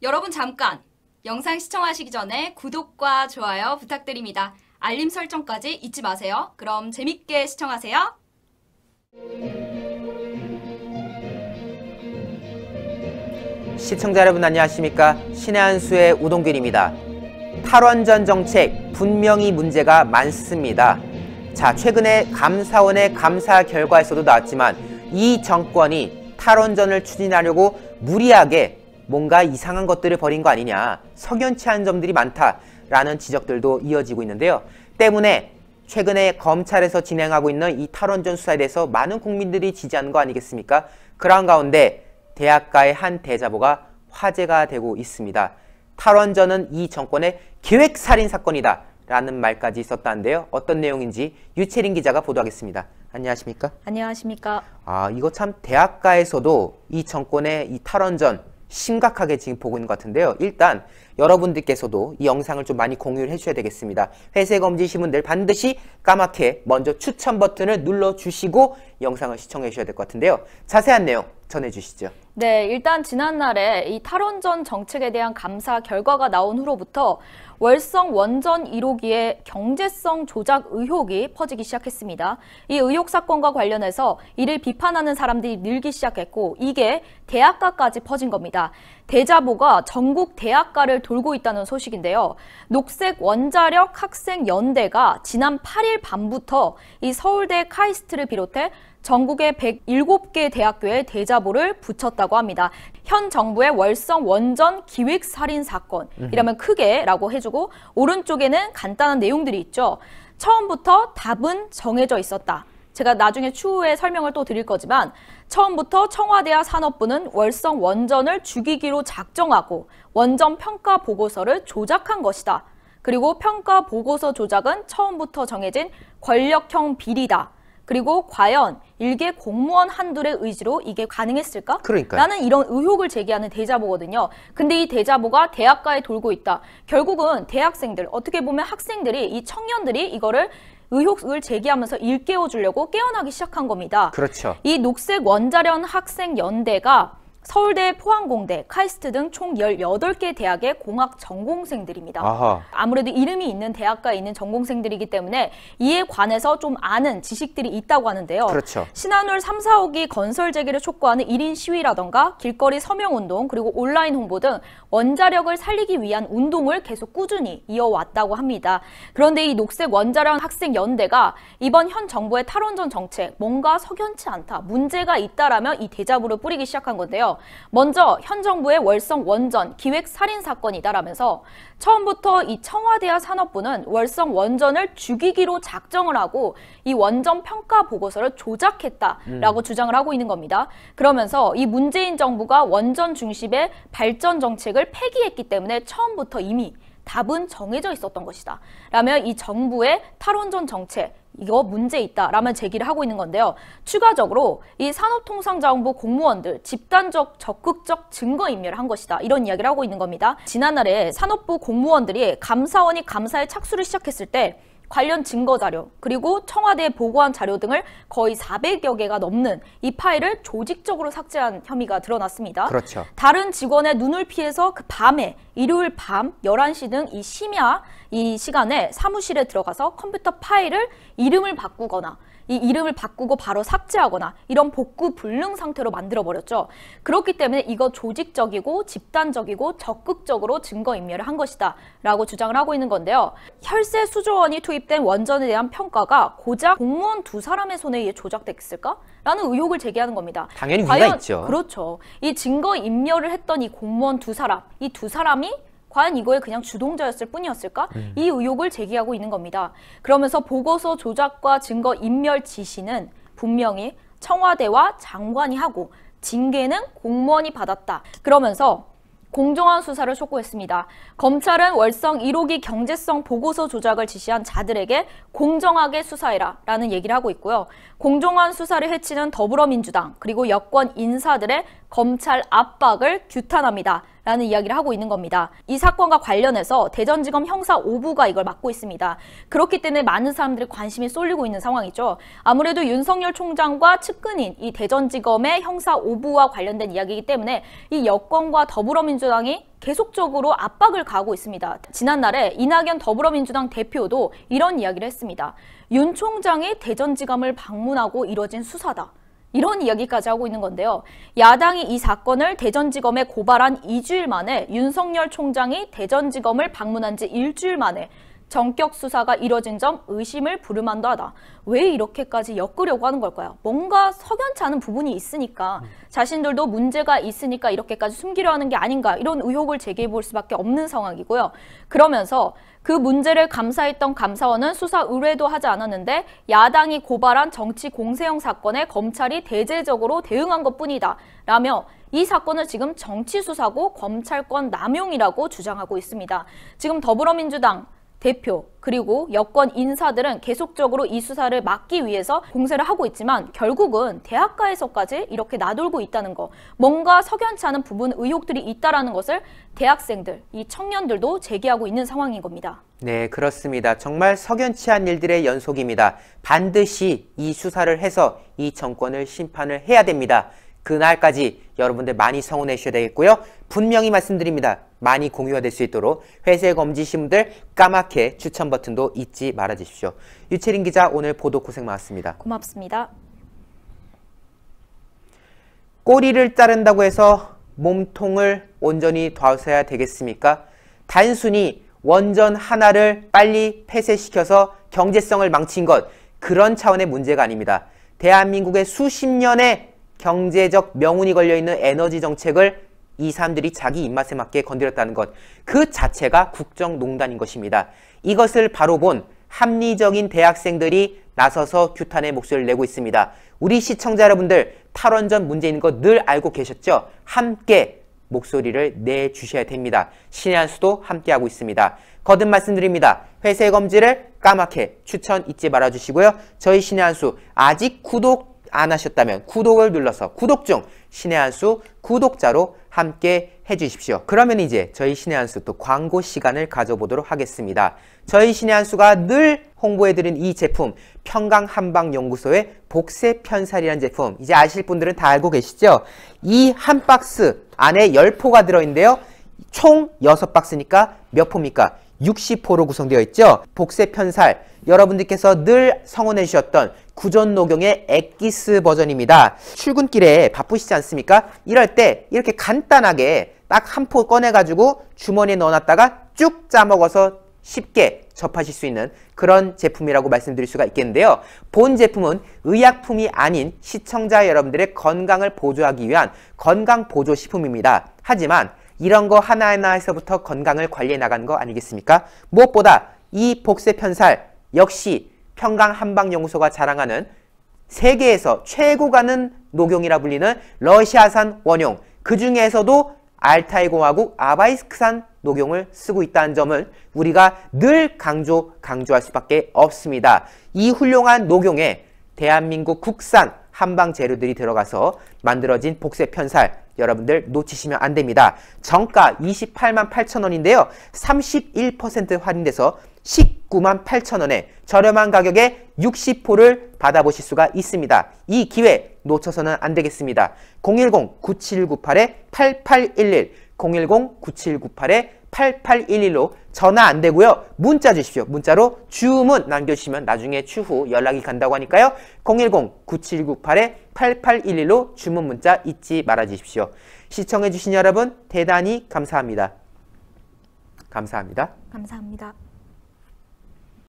여러분 잠깐! 영상 시청하시기 전에 구독과 좋아요 부탁드립니다. 알림 설정까지 잊지 마세요. 그럼 재밌게 시청하세요. 시청자 여러분 안녕하십니까? 신의 한수의 우동길입니다. 탈원전 정책 분명히 문제가 많습니다. 자 최근에 감사원의 감사 결과에서도 나왔지만 이 정권이 탈원전을 추진하려고 무리하게 뭔가 이상한 것들을 버린 거 아니냐, 석연치 않은 점들이 많다라는 지적들도 이어지고 있는데요. 때문에 최근에 검찰에서 진행하고 있는 이 탈원전 수사에 대해서 많은 국민들이 지지하는 거 아니겠습니까? 그런 가운데 대학가의 한 대자보가 화제가 되고 있습니다. 탈원전은 이 정권의 기획살인 사건이다. 라는 말까지 있었다는데요. 어떤 내용인지 유채린 기자가 보도하겠습니다. 안녕하십니까? 안녕하십니까? 아, 이거 참 대학가에서도 이 정권의 이 탈원전 심각하게 지금 보고 있는 것 같은데요. 일단 여러분들께서도 이 영상을 좀 많이 공유를 해주셔야 되겠습니다. 회색 엄지신 분들 반드시 까맣게 먼저 추천 버튼을 눌러주시고 영상을 시청해 주셔야 될 것 같은데요. 자세한 내용 전해주시죠. 네, 일단 지난날에 이 탈원전 정책에 대한 감사 결과가 나온 후로부터 월성 원전 1호기의 경제성 조작 의혹이 퍼지기 시작했습니다. 이 의혹 사건과 관련해서 이를 비판하는 사람들이 늘기 시작했고 이게 대학가까지 퍼진 겁니다. 대자보가 전국 대학가를 돌고 있다는 소식인데요. 녹색 원자력 학생 연대가 지난 8일 밤부터 이 서울대 카이스트를 비롯해 전국의 107개 대학교에 대자보를 붙였다고 합니다. 현 정부의 월성 원전 기획 살인 사건 이라면 크게라고 해주고 오른쪽에는 간단한 내용들이 있죠. 처음부터 답은 정해져 있었다. 제가 나중에 추후에 설명을 또 드릴 거지만 처음부터 청와대와 산업부는 월성 원전을 죽이기로 작정하고 원전 평가 보고서를 조작한 것이다. 그리고 평가 보고서 조작은 처음부터 정해진 권력형 비리다. 그리고 과연 일개 공무원 한둘의 의지로 이게 가능했을까? 그러니까 나는 이런 의혹을 제기하는 대자보거든요. 근데 이 대자보가 대학가에 돌고 있다. 결국은 대학생들, 어떻게 보면 학생들이 이 청년들이 이거를 의혹을 제기하면서 일깨워 주려고 깨어나기 시작한 겁니다. 그렇죠. 이 녹색 원자련 학생 연대가 서울대, 포항공대, 카이스트 등 총 18개 대학의 공학 전공생들입니다. 아하. 아무래도 이름이 있는 대학가 있는 전공생들이기 때문에 이에 관해서 좀 아는 지식들이 있다고 하는데요. 그렇죠. 신한울 3, 4호기 건설 재개를 촉구하는 1인 시위라던가 길거리 서명운동 그리고 온라인 홍보 등 원자력을 살리기 위한 운동을 계속 꾸준히 이어왔다고 합니다. 그런데 이 녹색 원자력 학생 연대가 이번 현 정부의 탈원전 정책 뭔가 석연치 않다, 문제가 있다라며 이 대자부를 뿌리기 시작한 건데요. 있는데요. 먼저 현 정부의 월성 원전 기획 살인 사건이다라면서 처음부터 이 청와대와 산업부는 월성 원전을 죽이기로 작정을 하고 이 원전 평가 보고서를 조작했다라고 음. 주장을 하고 있는 겁니다. 그러면서 이 문재인 정부가 원전 중심의 발전 정책을 폐기했기 때문에 처음부터 이미 답은 정해져 있었던 것이다. 라며 이 정부의 탈원전 정책, 이거 문제 있다 라며 제기를 하고 있는 건데요. 추가적으로 이 산업통상자원부 공무원들 집단적 적극적 증거인멸을 한 것이다 이런 이야기를 하고 있는 겁니다. 지난날에 산업부 공무원들이 감사원이 감사에 착수를 시작했을 때 관련 증거 자료, 그리고 청와대에 보고한 자료 등을 거의 400여 개가 넘는 이 파일을 조직적으로 삭제한 혐의가 드러났습니다. 그렇죠. 다른 직원의 눈을 피해서 그 밤에 일요일 밤 11시 등 이 심야 이 시간에 사무실에 들어가서 컴퓨터 파일을 이름을 바꾸거나 이 이름을 바꾸고 바로 삭제하거나 이런 복구 불능 상태로 만들어 버렸죠. 그렇기 때문에 이거 조직적이고 집단적이고 적극적으로 증거 인멸을 한 것이다라고 주장을 하고 있는 건데요. 혈세 수조원이 투입된 원전에 대한 평가가 고작 공무원 두 사람의 손에 의해 조작됐을까? 라는 의혹을 제기하는 겁니다. 당연히 과연, 있죠. 그렇죠. 이 증거 인멸을 했던 이 공무원 두 사람, 이 두 사람이 과연 이거에 그냥 주동자였을 뿐이었을까? 음. 이 의혹을 제기하고 있는 겁니다. 그러면서 보고서 조작과 증거 인멸 지시는 분명히 청와대와 장관이 하고 징계는 공무원이 받았다. 그러면서 공정한 수사를 촉구했습니다. 검찰은 월성 1호기 경제성 보고서 조작을 지시한 자들에게 공정하게 수사해라 라는 얘기를 하고 있고요. 공정한 수사를 해치는 더불어민주당 그리고 여권 인사들의 검찰 압박을 규탄합니다. 라는 이야기를 하고 있는 겁니다. 이 사건과 관련해서 대전지검 형사 5부가 이걸 맡고 있습니다. 그렇기 때문에 많은 사람들의 관심이 쏠리고 있는 상황이죠. 아무래도 윤석열 총장과 측근인 이 대전지검의 형사 5부와 관련된 이야기이기 때문에 이 여권과 더불어민주당이 계속적으로 압박을 가하고 있습니다. 지난날에 이낙연 더불어민주당 대표도 이런 이야기를 했습니다. 윤 총장이 대전지검을 방문하고 이뤄진 수사다. 이런 이야기까지 하고 있는 건데요. 야당이 이 사건을 대전지검에 고발한 2주일 만에 윤석열 총장이 대전지검을 방문한 지 일주일 만에 정격 수사가 이뤄진 점 의심을 부름한다 하다. 왜 이렇게까지 엮으려고 하는 걸까요? 뭔가 석연치 않은 부분이 있으니까 음. 자신들도 문제가 있으니까 이렇게까지 숨기려 하는 게 아닌가 이런 의혹을 제기해 볼 수밖에 없는 상황이고요. 그러면서 그 문제를 감사했던 감사원은 수사 의뢰도 하지 않았는데 야당이 고발한 정치 공세형 사건에 검찰이 대제적으로 대응한 것뿐이다 라며 이 사건을 지금 정치 수사고 검찰권 남용이라고 주장하고 있습니다. 지금 더불어민주당 대표 그리고 여권 인사들은 계속적으로 이 수사를 막기 위해서 공세를 하고 있지만 결국은 대학가에서까지 이렇게 나돌고 있다는 거 뭔가 석연치 않은 부분 의혹들이 있다라는 것을 대학생들 이 청년들도 제기하고 있는 상황인 겁니다. 네 그렇습니다. 정말 석연치 않은 일들의 연속입니다. 반드시 이 수사를 해서 이 정권을 심판을 해야 됩니다. 그날까지 여러분들 많이 성원해 주셔야 되겠고요. 분명히 말씀드립니다. 많이 공유가 될 수 있도록 회색 엄지 신분들 까맣게 추천 버튼도 잊지 말아 주십시오. 유채린 기자 오늘 보도 고생 많았습니다. 고맙습니다. 꼬리를 자른다고 해서 몸통을 온전히 둬서야 되겠습니까? 단순히 원전 하나를 빨리 폐쇄시켜서 경제성을 망친 것 그런 차원의 문제가 아닙니다. 대한민국의 수십 년의 경제적 명운이 걸려있는 에너지 정책을 이 사람들이 자기 입맛에 맞게 건드렸다는 것 그 자체가 국정농단인 것입니다. 이것을 바로 본 합리적인 대학생들이 나서서 규탄의 목소리를 내고 있습니다. 우리 시청자 여러분들 탈원전 문제 있거늘 알고 계셨죠? 함께 목소리를 내주셔야 됩니다. 신의 한 수도 함께하고 있습니다. 거듭 말씀드립니다. 회색 검지를 까맣게 추천 잊지 말아주시고요. 저희 신의 한수 아직 구독 안 하셨다면 구독을 눌러서 구독 중 신의 한수 구독자로 함께 해주십시오. 그러면 이제 저희 신의 한수 또 광고 시간을 가져보도록 하겠습니다. 저희 신의 한 수가 늘 홍보해드린 이 제품 평강한방연구소의 복세 편살이라는 제품 이제 아실 분들은 다 알고 계시죠? 이 한 박스 안에 10포가 들어있는데요. 총 6박스니까 몇 포입니까? 60포로 구성되어 있죠? 복세 편살 여러분들께서 늘 성원해 주셨던 구전 녹용의 액기스 버전입니다. 출근길에 바쁘시지 않습니까? 이럴 때 이렇게 간단하게 딱 한 포 꺼내가지고 주머니에 넣어놨다가 쭉 짜먹어서 쉽게 접하실 수 있는 그런 제품이라고 말씀드릴 수가 있겠는데요. 본 제품은 의약품이 아닌 시청자 여러분들의 건강을 보조하기 위한 건강보조식품입니다. 하지만 이런 거 하나하나에서부터 건강을 관리해 나가는 거 아니겠습니까? 무엇보다 이 복세 편살 역시 평강 한방연구소가 자랑하는 세계에서 최고 가는 녹용이라 불리는 러시아산 원용 그 중에서도 알타이공화국 아바이스크산 녹용을 쓰고 있다는 점을 우리가 늘 강조, 강조할 수밖에 없습니다. 이 훌륭한 녹용에 대한민국 국산 한방 재료들이 들어가서 만들어진 복세 편살 여러분들 놓치시면 안 됩니다. 정가 28만 8천 원인데요. 31% 할인돼서 1 9만 8천 원에 저렴한 가격에 6 0포를 받아보실 수가 있습니다. 이 기회 놓쳐서는 안 되겠습니다. 010-9798-8811 010-9798-8811로 전화 안 되고요. 문자 주십시오. 문자로 주문 남겨주시면 나중에 추후 연락이 간다고 하니까요. 010-9798-8811로 주문 문자 잊지 말아주십시오. 시청해주신 여러분 대단히 감사합니다. 감사합니다. 감사합니다.